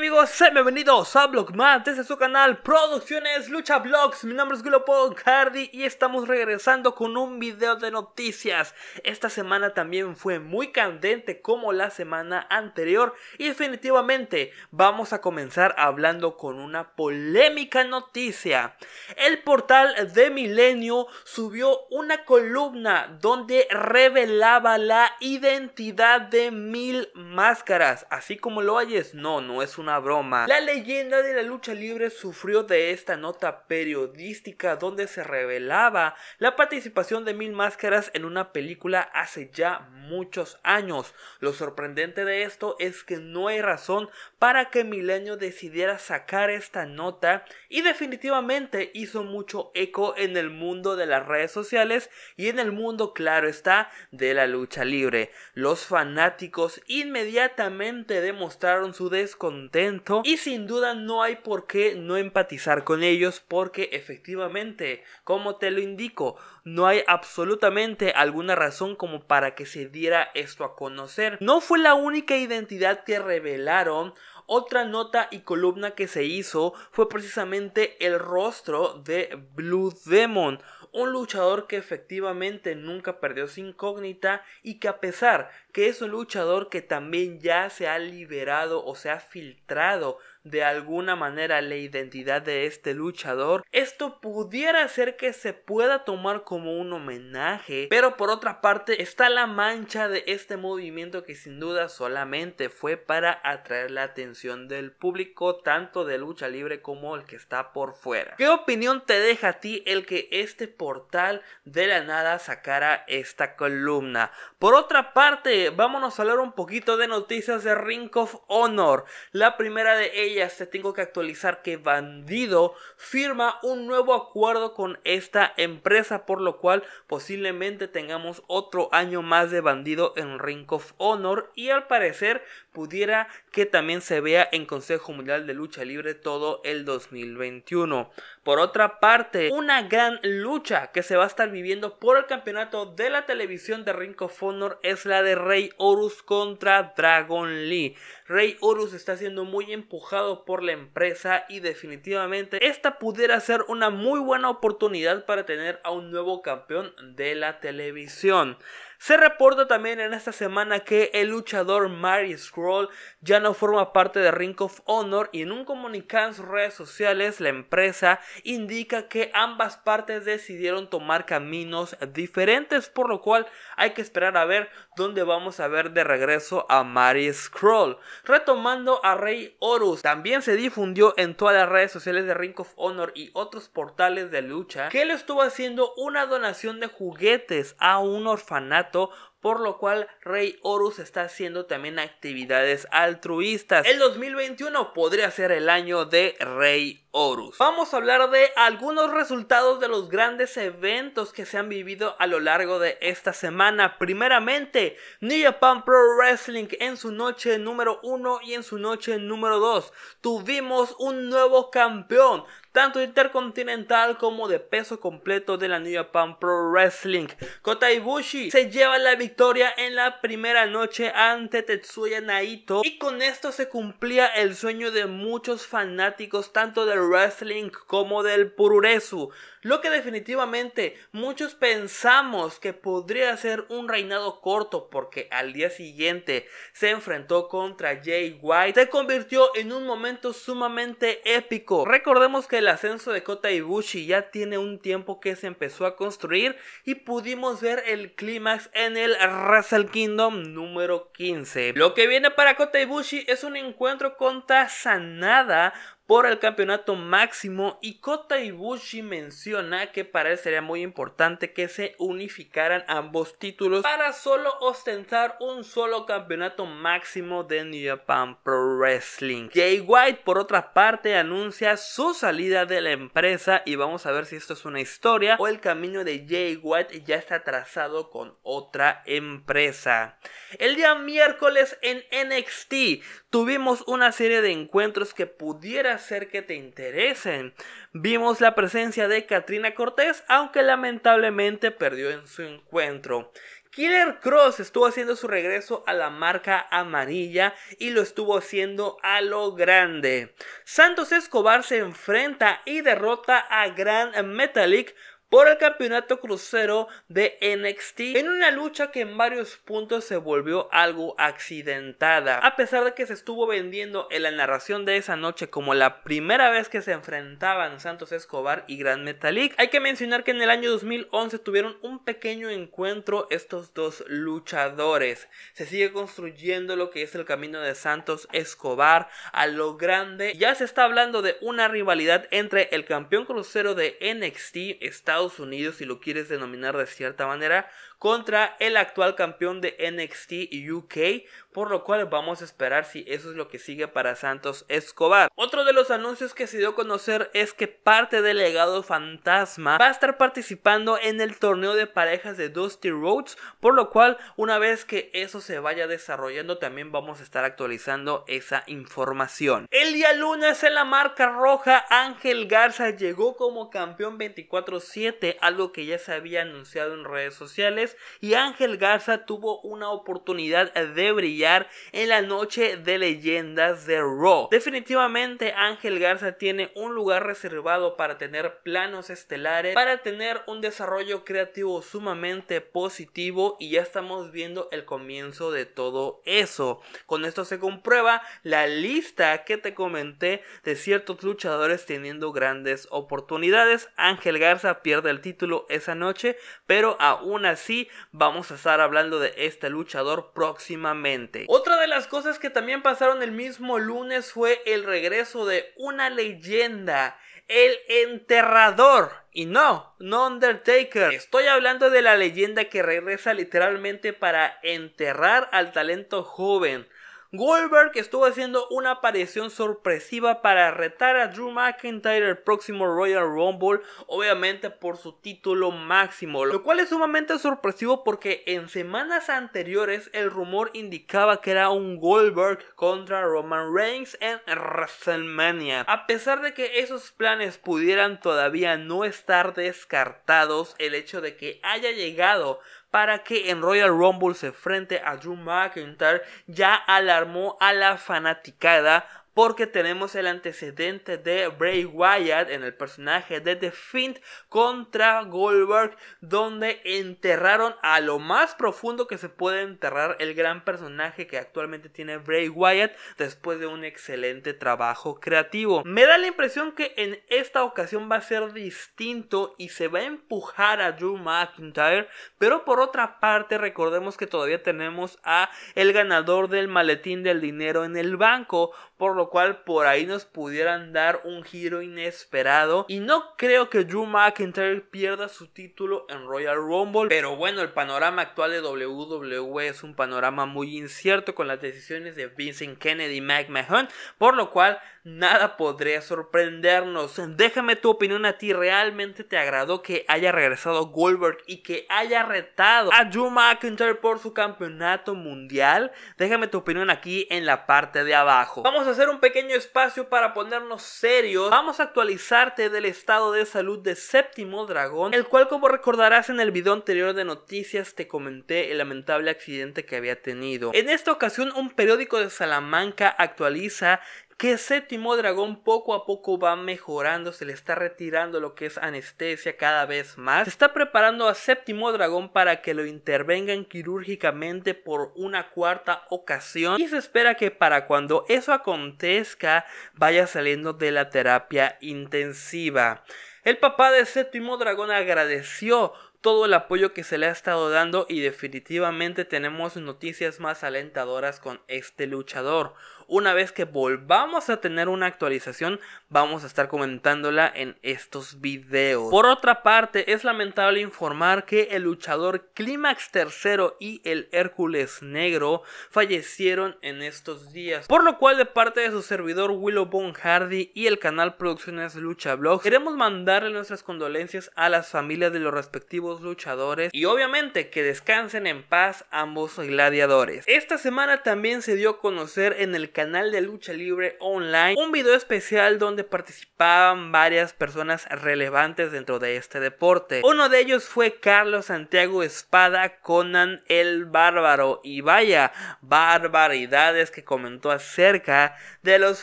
amigos? Sean bienvenidos a Blogmas desde su canal Producciones Lucha Blogs. Mi nombre es Globo Cardi y estamos regresando con un video de noticias. Esta semana también fue muy candente como la semana anterior y definitivamente vamos a comenzar hablando con una polémica noticia. El portal de Milenio subió una columna donde revelaba la identidad de mil máscaras, así como lo oyes, no, no es una broma. La leyenda de la lucha libre sufrió de esta nota periodística donde se revelaba la participación de Mil Máscaras en una película hace ya muchos años. Lo sorprendente de esto es que no hay razón para que Milenio decidiera sacar esta nota y definitivamente hizo mucho eco en el mundo de las redes sociales y en el mundo, claro está, de la lucha libre. Los fanáticos inmediatamente demostraron su descontento y sin duda no hay por qué no empatizar con ellos porque efectivamente, como te lo indico, no hay absolutamente alguna razón como para que se diera esto a conocer. No fue la única identidad que revelaron otra nota y columna que se hizo fue precisamente el rostro de Blue Demon un luchador que efectivamente nunca perdió su incógnita y que a pesar que es un luchador que también ya se ha liberado o se ha filtrado de alguna manera la identidad de este luchador, esto pudiera ser que se pueda tomar como un homenaje, pero por otra parte está la mancha de este movimiento que sin duda solamente fue para atraer la atención del público tanto de lucha libre como el que está por fuera. ¿Qué opinión te deja a ti el que este portal de la nada sacara esta columna? Por otra parte, vámonos a hablar un poquito de noticias de Ring of Honor. La primera de ellas ya te tengo que actualizar que Bandido firma un nuevo acuerdo con esta empresa, por lo cual posiblemente tengamos otro año más de Bandido en Ring of Honor y al parecer pudiera que también se vea en Consejo Mundial de Lucha Libre todo el 2021. Por otra parte, una gran lucha que se va a estar viviendo por el campeonato de la televisión de Ring of Honor es la de Rey Horus contra Dragon Lee. Rey Horus está siendo muy empujado por la empresa y definitivamente esta pudiera ser una muy buena oportunidad para tener a un nuevo campeón de la televisión. Se reporta también en esta semana que el luchador Mary Scroll ya no forma parte de Ring of Honor y en un comunicado en sus redes sociales la empresa indica que ambas partes decidieron tomar caminos diferentes por lo cual hay que esperar a ver donde vamos a ver de regreso a Mary Scroll. Retomando a Rey Horus, también se difundió en todas las redes sociales de Ring of Honor y otros portales de lucha que él estuvo haciendo una donación de juguetes a un orfanato por lo cual Rey Horus está haciendo también actividades altruistas. El 2021 podría ser el año de Rey Horus. Vamos a hablar de algunos resultados de los grandes eventos que se han vivido a lo largo de esta semana. Primeramente, New Japan Pro Wrestling en su noche número 1 y en su noche número 2 tuvimos un nuevo campeón tanto intercontinental como de peso completo de la New Japan Pro Wrestling. Kota Ibushi se lleva la victoria en la primera noche ante Tetsuya Naito y con esto se cumplía el sueño de muchos fanáticos tanto del wrestling como del pururesu, lo que definitivamente muchos pensamos que podría ser un reinado corto porque al día siguiente se enfrentó contra Jay White, se convirtió en un momento sumamente épico. Recordemos que el ascenso de Kota Ibushi ya tiene un tiempo que se empezó a construir y pudimos ver el clímax en el Wrestle Kingdom número 15. Lo que viene para Kota Ibushi es un encuentro contra Sanada por el campeonato máximo y Kota Ibushi menciona que para él sería muy importante que se unificaran ambos títulos para solo ostentar un solo campeonato máximo de New Japan Pro Wrestling. Jay White por otra parte anuncia su salida de la empresa y vamos a ver si esto es una historia o el camino de Jay White ya está trazado con otra empresa. El día miércoles en NXT tuvimos una serie de encuentros que pudiera hacer que te interesen. Vimos la presencia de Katrina Cortés, aunque lamentablemente perdió en su encuentro. Killer Cross estuvo haciendo su regreso a la marca amarilla y lo estuvo haciendo a lo grande. Santos Escobar se enfrenta y derrota a Gran Metalik por el campeonato crucero de NXT en una lucha que en varios puntos se volvió algo accidentada. A pesar de que se estuvo vendiendo en la narración de esa noche como la primera vez que se enfrentaban Santos Escobar y Gran Metalik, hay que mencionar que en el año 2011 tuvieron un pequeño encuentro estos dos luchadores. Se sigue construyendo lo que es el camino de Santos Escobar a lo grande. Ya se está hablando de una rivalidad entre el campeón crucero de NXT, Estados Estados Unidos, si lo quieres denominar de cierta manera, contra el actual campeón de NXT UK, por lo cual vamos a esperar si eso es lo que sigue para Santos Escobar. Otro de los anuncios que se dio a conocer es que parte del legado fantasma va a estar participando en el torneo de parejas de Dusty Rhodes, por lo cual una vez que eso se vaya desarrollando también vamos a estar actualizando esa información. El día lunes en la marca roja Ángel Garza llegó como campeón 24/7, algo que ya se había anunciado en redes sociales y Ángel Garza tuvo una oportunidad de brillar en la noche de leyendas de Raw. Definitivamente Ángel Garza tiene un lugar reservado para tener planos estelares, para tener un desarrollo creativo sumamente positivo y ya estamos viendo el comienzo de todo eso. Con esto se comprueba la lista que te comenté de ciertos luchadores teniendo grandes oportunidades. Ángel Garza pierde el título esa noche, pero aún así vamos a estar hablando de este luchador próximamente. Otra de las cosas que también pasaron el mismo lunes fue el regreso de una leyenda, el enterrador. Y no, no Undertaker. Estoy hablando de la leyenda que regresa literalmente para enterrar al talento joven Goldberg estuvo haciendo una aparición sorpresiva para retar a Drew McIntyre el próximo Royal Rumble, obviamente por su título máximo, lo cual es sumamente sorpresivo porque en semanas anteriores el rumor indicaba que era un Goldberg contra Roman Reigns en WrestleMania. A pesar de que esos planes pudieran todavía no estar descartados, el hecho de que haya llegado para que en Royal Rumble se frente a Drew McIntyre ya alarmó a la fanaticada porque tenemos el antecedente de Bray Wyatt en el personaje de The Fiend contra Goldberg, donde enterraron a lo más profundo que se puede enterrar el gran personaje que actualmente tiene Bray Wyatt después de un excelente trabajo creativo. Me da la impresión que en esta ocasión va a ser distinto y se va a empujar a Drew McIntyre, pero por otra parte recordemos que todavía tenemos a el ganador del maletín del dinero en el banco, por lo cual por ahí nos pudieran dar un giro inesperado. Y no creo que Drew McIntyre pierda su título en Royal Rumble. Pero bueno, el panorama actual de WWE es un panorama muy incierto con las decisiones de Vincent Kennedy y McMahon. Por lo cual nada podría sorprendernos. Déjame tu opinión a ti. ¿Realmente te agradó que haya regresado Goldberg y que haya retado a Drew McIntyre por su campeonato mundial? Déjame tu opinión aquí en la parte de abajo. Vamos a hacer un pequeño espacio para ponernos serios. Vamos a actualizarte del estado de salud de Séptimo Dragón, el cual como recordarás en el video anterior de noticias te comenté el lamentable accidente que había tenido. En esta ocasión un periódico de Salamanca actualiza que Séptimo Dragón poco a poco va mejorando, se le está retirando lo que es anestesia cada vez más. Se está preparando a Séptimo Dragón para que lo intervengan quirúrgicamente por una cuarta ocasión y se espera que para cuando eso acontezca vaya saliendo de la terapia intensiva. El papá de Séptimo Dragón agradeció todo el apoyo que se le ha estado dando y definitivamente tenemos noticias más alentadoras con este luchador. Una vez que volvamos a tener una actualización, vamos a estar comentándola en estos videos. Por otra parte, es lamentable informar que el luchador Clímax III y el Hércules Negro fallecieron en estos días. Por lo cual, de parte de su servidor Willow Bone Hardy y el canal Producciones Lucha Blog, queremos mandarle nuestras condolencias a las familias de los respectivos luchadores y obviamente que descansen en paz ambos gladiadores. Esta semana también se dio a conocer en el canal de Lucha Libre Online un video especial donde participaban varias personas relevantes dentro de este deporte. Uno de ellos fue Carlos Santiago Espada Conan el Bárbaro y vaya barbaridades que comentó acerca de los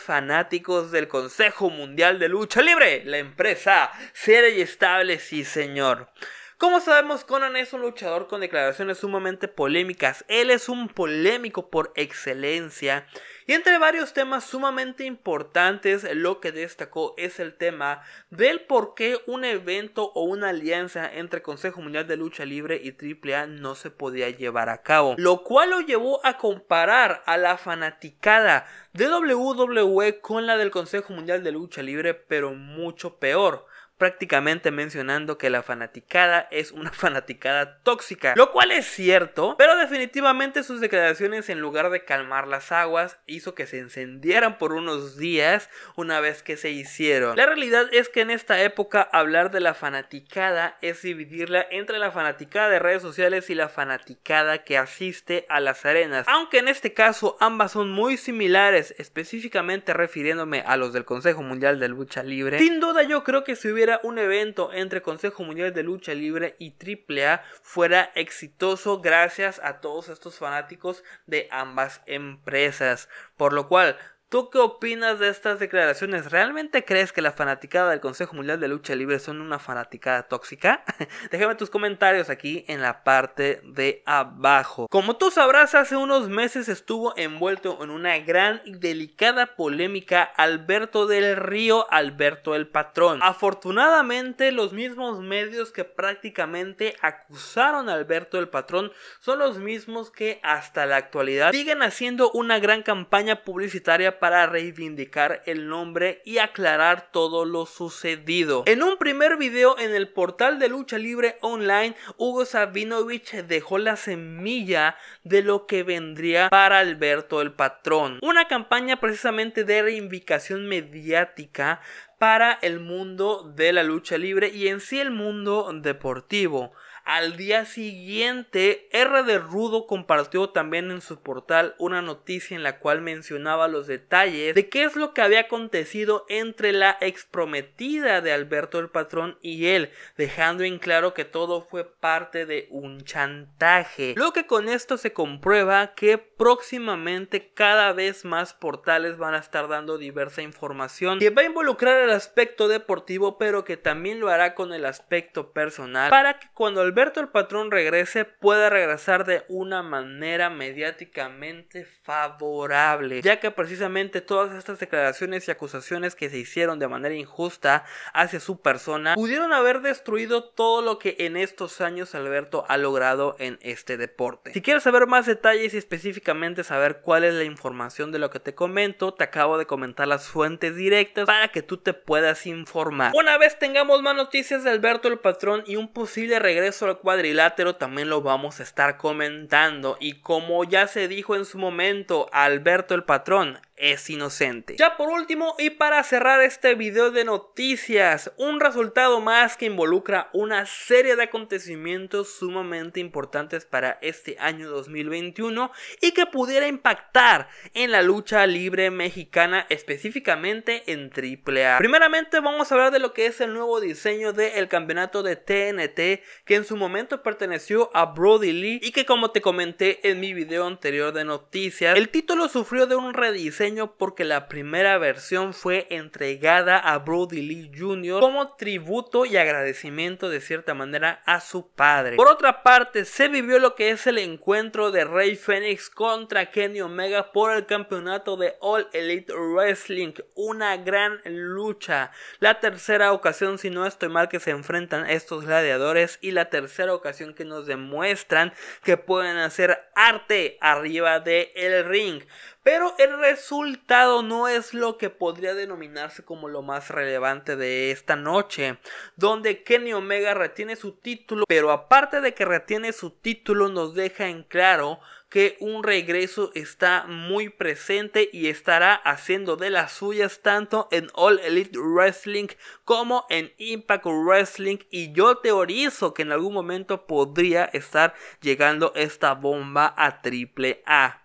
fanáticos del Consejo Mundial de Lucha Libre, la empresa seria y estable, sí señor. Como sabemos, Conan es un luchador con declaraciones sumamente polémicas. Él es un polémico por excelencia. Y entre varios temas sumamente importantes, lo que destacó es el tema del por qué un evento o una alianza entre Consejo Mundial de Lucha Libre y AAA no se podía llevar a cabo. Lo cual lo llevó a comparar a la fanaticada de WWE con la del Consejo Mundial de Lucha Libre, pero mucho peor prácticamente mencionando que la fanaticada es una fanaticada tóxica, lo cual es cierto, pero definitivamente sus declaraciones en lugar de calmar las aguas hizo que se encendieran por unos días una vez que se hicieron. La realidad es que en esta época hablar de la fanaticada es dividirla entre la fanaticada de redes sociales y la fanaticada que asiste a las arenas, aunque en este caso ambas son muy similares, específicamente refiriéndome a los del Consejo Mundial de Lucha Libre. Sin duda yo creo que si hubiera un evento entre Consejo Mundial de Lucha Libre y AAA fuera exitoso gracias a todos estos fanáticos de ambas empresas. Por lo cual, ¿Tú qué opinas de estas declaraciones? ¿Realmente crees que la fanaticada del Consejo Mundial de Lucha Libre son una fanaticada tóxica? Déjame tus comentarios aquí en la parte de abajo. Como tú sabrás, hace unos meses estuvo envuelto en una gran y delicada polémica Alberto del Río, Alberto el Patrón. Afortunadamente, los mismos medios que prácticamente acusaron a Alberto el Patrón son los mismos que hasta la actualidad siguen haciendo una gran campaña publicitaria para reivindicar el nombre y aclarar todo lo sucedido. En un primer video en el portal de lucha libre online, Hugo Sabinovich dejó la semilla de lo que vendría para Alberto el Patrón. Una campaña precisamente de reivindicación mediática para el mundo de la lucha libre y en sí el mundo deportivo. Al día siguiente, R de Rudo compartió también en su portal una noticia en la cual mencionaba los detalles de qué es lo que había acontecido entre la exprometida de Alberto el Patrón y él, dejando en claro que todo fue parte de un chantaje. Lo que con esto se comprueba que próximamente cada vez más portales van a estar dando diversa información que va a involucrar el aspecto deportivo pero que también lo hará con el aspecto personal para que cuando Alberto Alberto el Patrón regrese, pueda regresar de una manera mediáticamente favorable, ya que precisamente todas estas declaraciones y acusaciones que se hicieron de manera injusta hacia su persona pudieron haber destruido todo lo que en estos años Alberto ha logrado en este deporte. Si quieres saber más detalles y específicamente saber cuál es la información de lo que te comento, te acabo de comentar las fuentes directas para que tú te puedas informar. Una vez tengamos más noticias de Alberto el Patrón y un posible regreso cuadrilátero también lo vamos a estar comentando y como ya se dijo en su momento Alberto el patrón, es inocente. Ya por último y para cerrar este video de noticias, un resultado más que involucra una serie de acontecimientos sumamente importantes para este año 2021 y que pudiera impactar en la lucha libre mexicana específicamente en AAA. Primeramente vamos a hablar de lo que es el nuevo diseño del campeonato de TNT que en su momento perteneció a Brody Lee y que como te comenté en mi video anterior de noticias, el título sufrió de un rediseño porque la primera versión fue entregada a Brody Lee Jr. como tributo y agradecimiento de cierta manera a su padre. Por otra parte, se vivió lo que es el encuentro de Rey Fénix contra Kenny Omega por el campeonato de All Elite Wrestling, una gran lucha. La tercera ocasión, si no estoy mal, que se enfrentan estos gladiadores y la tercera ocasión que nos demuestran que pueden hacer arte arriba del ring. Pero el resultado no es lo que podría denominarse como lo más relevante de esta noche, donde Kenny Omega retiene su título, pero aparte de que retiene su título nos deja en claro que un regreso está muy presente y estará haciendo de las suyas tanto en All Elite Wrestling como en Impact Wrestling y yo teorizo que en algún momento podría estar llegando esta bomba a Triple A.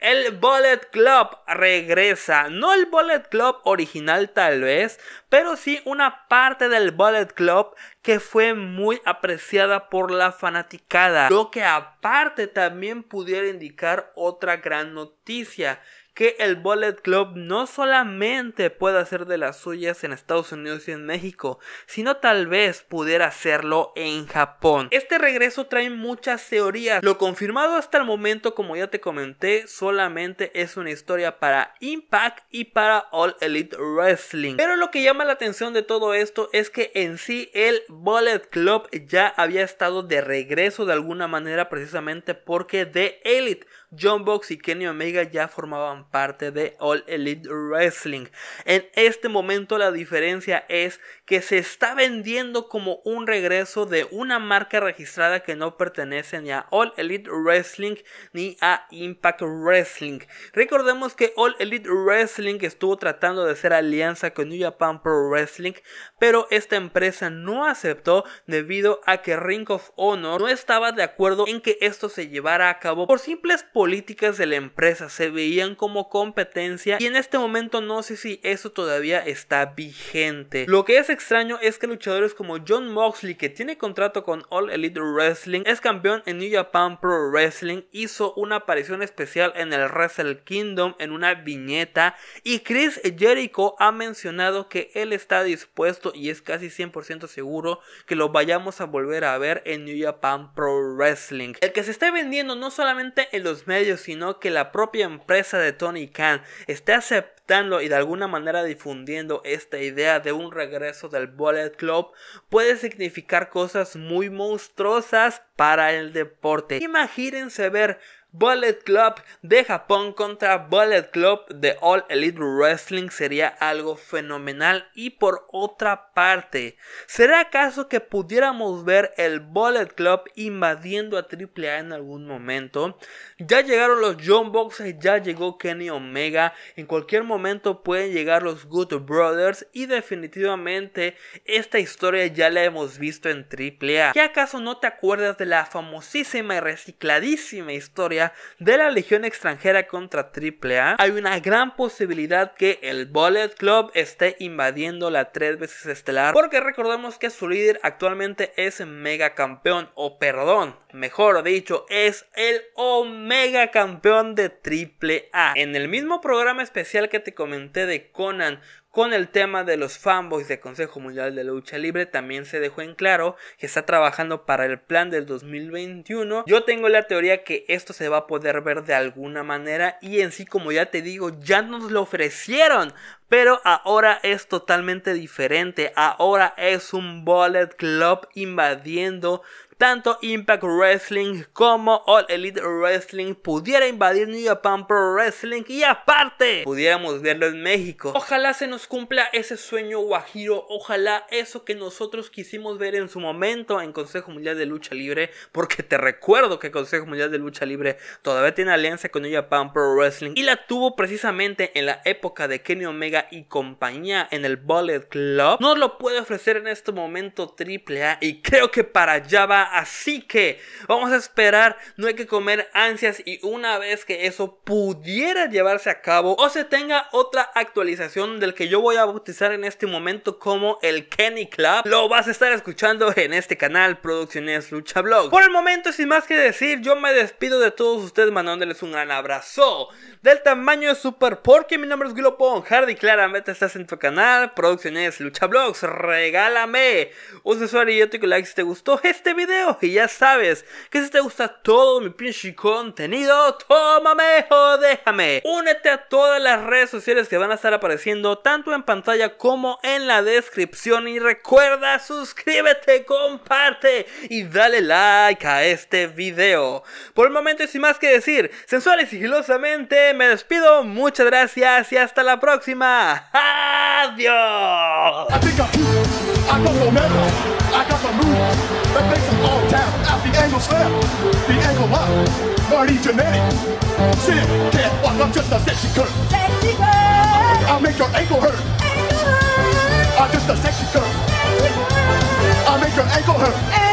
El Bullet Club regresa. No el Bullet Club original tal vez, pero sí una parte del Bullet Club que fue muy apreciada por la fanaticada. Lo que aparte también pudiera indicar otra gran noticia que el Bullet Club no solamente pueda hacer de las suyas en Estados Unidos y en México, sino tal vez pudiera hacerlo en Japón. Este regreso trae muchas teorías. Lo confirmado hasta el momento, como ya te comenté, solamente es una historia para Impact y para All Elite Wrestling. Pero lo que llama la atención de todo esto es que en sí el Bullet Club ya había estado de regreso de alguna manera precisamente porque The Elite John Box y Kenny Omega ya formaban parte de All Elite Wrestling. En este momento la diferencia es que se está vendiendo como un regreso de una marca registrada que no pertenece ni a All Elite Wrestling ni a Impact Wrestling. Recordemos que All Elite Wrestling estuvo tratando de hacer alianza con New Japan Pro Wrestling, pero esta empresa no aceptó debido a que Ring of Honor no estaba de acuerdo en que esto se llevara a cabo por simples políticas de la empresa, se veían como competencia y en este momento no sé si eso todavía está vigente. Lo que es extraño es que luchadores como John Moxley, que tiene contrato con All Elite Wrestling, es campeón en New Japan Pro Wrestling, hizo una aparición especial en el Wrestle Kingdom en una viñeta y Chris Jericho ha mencionado que él está dispuesto y es casi 100% seguro que lo vayamos a volver a ver en New Japan Pro Wrestling. El que se esté vendiendo no solamente en los medios, sino que la propia empresa de Tony Khan esté aceptando y de alguna manera difundiendo esta idea de un regreso del Bullet Club puede significar cosas muy monstruosas para el deporte. Imagínense ver Bullet Club de Japón contra Bullet Club de All Elite Wrestling sería algo fenomenal. Y por otra parte, ¿será acaso que pudiéramos ver el Bullet Club invadiendo a AAA en algún momento? Ya llegaron los John Boxes, ya llegó Kenny Omega. En cualquier momento pueden llegar los Good Brothers. Y definitivamente esta historia ya la hemos visto en AAA. ¿Qué acaso no te acuerdas de la famosísima y recicladísima historia? de la Legión extranjera contra AAA, hay una gran posibilidad que el Bullet Club esté invadiendo la tres veces estelar, porque recordemos que su líder actualmente es mega campeón, o perdón, mejor dicho, es el Omega campeón de AAA. En el mismo programa especial que te comenté de Conan, con el tema de los fanboys del Consejo Mundial de Lucha Libre también se dejó en claro que está trabajando para el plan del 2021. Yo tengo la teoría que esto se va a poder ver de alguna manera y en sí como ya te digo ya nos lo ofrecieron pero ahora es totalmente diferente. Ahora es un Bullet Club invadiendo tanto Impact Wrestling como All Elite Wrestling pudiera invadir New Japan Pro Wrestling y aparte pudiéramos verlo en México. Ojalá se nos cumpla ese sueño guajiro, ojalá eso que nosotros quisimos ver en su momento en Consejo Mundial de Lucha Libre, porque te recuerdo que Consejo Mundial de Lucha Libre todavía tiene alianza con New Japan Pro Wrestling y la tuvo precisamente en la época de Kenny Omega y compañía en el Bullet Club, Nos lo puede ofrecer en este momento AAA y creo que para allá va, así que vamos a esperar, no hay que comer ansias y una vez que eso pudiera llevarse a cabo o se tenga otra actualización del que yo voy a bautizar en este momento como el Kenny Club, lo vas a estar escuchando en este canal Producciones Lucha Blog. Por el momento, sin más que decir, yo me despido de todos ustedes mandándoles un gran abrazo del tamaño de Super porque mi nombre es Globo Hardy Club claramente estás en tu canal, Producciones Lucha Blogs, regálame un usuario y otro like si te gustó este video. Y ya sabes que si te gusta todo mi pinche contenido, tómame o déjame. Únete a todas las redes sociales que van a estar apareciendo tanto en pantalla como en la descripción. Y recuerda, suscríbete, comparte y dale like a este video. Por el momento, y sin más que decir, sensual y sigilosamente me despido. Muchas gracias y hasta la próxima. Adios! I think I am cute. I got metal. I got the move that makes them all down. Out the angle slam, the angle up. Marty genetic. Sit, can't walk. I'm just a sexy curve. Sexy girl. I'll make your ankle hurt. Ankle hurt. I'm just a sexy curve. Sexy girl. I'll make your ankle hurt. Ankle